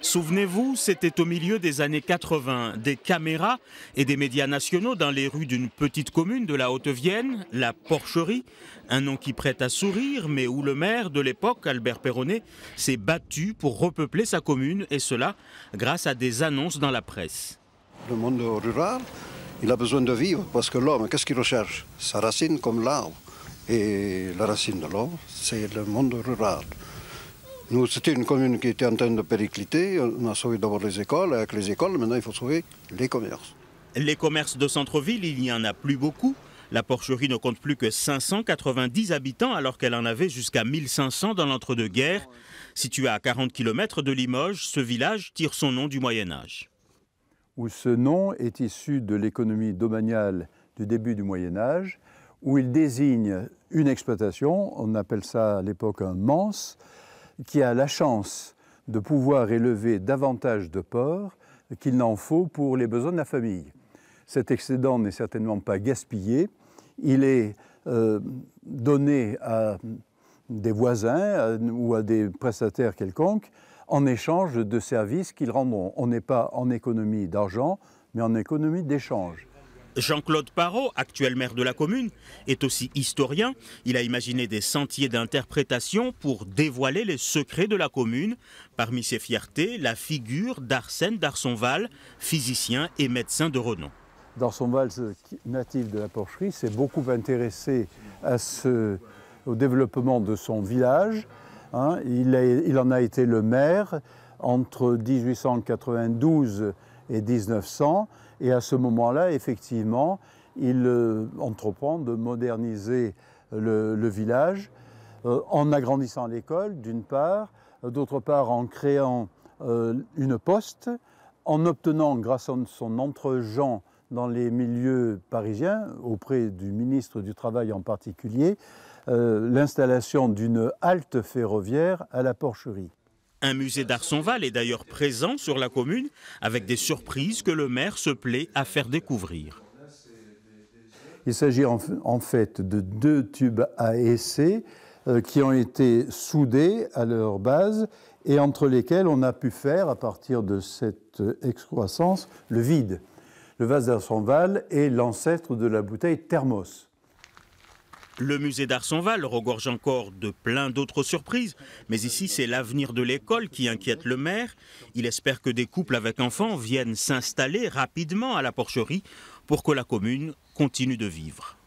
Souvenez-vous, c'était au milieu des années 80. Des caméras et des médias nationaux dans les rues d'une petite commune de la Haute-Vienne, la Porcherie, un nom qui prête à sourire, mais où le maire de l'époque, Albert Perronnet, s'est battu pour repeupler sa commune, et cela grâce à des annonces dans la presse. Le monde rural, il a besoin de vivre, parce que l'homme, qu'est-ce qu'il recherche Sa racine comme l'arbre. Et la racine de l'homme, c'est le monde rural c'était une commune qui était en train de péricliter. On a sauvé d'abord les écoles. Avec les écoles, maintenant, il faut trouver les commerces. Les commerces de centre-ville, il n'y en a plus beaucoup. La porcherie ne compte plus que 590 habitants alors qu'elle en avait jusqu'à 1500 dans l'entre-deux-guerres. Situé à 40 km de Limoges, ce village tire son nom du Moyen Âge. Où ce nom est issu de l'économie domaniale du début du Moyen Âge, où il désigne une exploitation, on appelle ça à l'époque un manse, qui a la chance de pouvoir élever davantage de porcs qu'il n'en faut pour les besoins de la famille. Cet excédent n'est certainement pas gaspillé, il est euh, donné à des voisins ou à des prestataires quelconques en échange de services qu'ils rendront. On n'est pas en économie d'argent, mais en économie d'échange. Jean-Claude Parot, actuel maire de la commune, est aussi historien. Il a imaginé des sentiers d'interprétation pour dévoiler les secrets de la commune. Parmi ses fiertés, la figure d'Arsène d'Arsonval, physicien et médecin de renom. D'Arsonval, natif de la Porcherie, s'est beaucoup intéressé à au développement de son village. Hein. il en a été le maire entre 1892 et 1900. Et à ce moment-là, effectivement, il euh, entreprend de moderniser le, village euh, en agrandissant l'école, d'une part, euh, d'autre part en créant une poste, en obtenant, grâce à son entre dans les milieux parisiens, auprès du ministre du Travail en particulier, l'installation d'une halte ferroviaire à la Porcherie. Un musée d'Arsonval est d'ailleurs présent sur la commune avec des surprises que le maire se plaît à faire découvrir. Il s'agit en, fait de deux tubes à essai euh, qui ont été soudés à leur base et entre lesquels on a pu faire, à partir de cette excroissance, le vide. Le vase d'Arsonval est l'ancêtre de la bouteille thermos. Le musée d'Arsonval regorge encore de plein d'autres surprises, mais ici c'est l'avenir de l'école qui inquiète le maire. Il espère que des couples avec enfants viennent s'installer rapidement à la porcherie pour que la commune continue de vivre.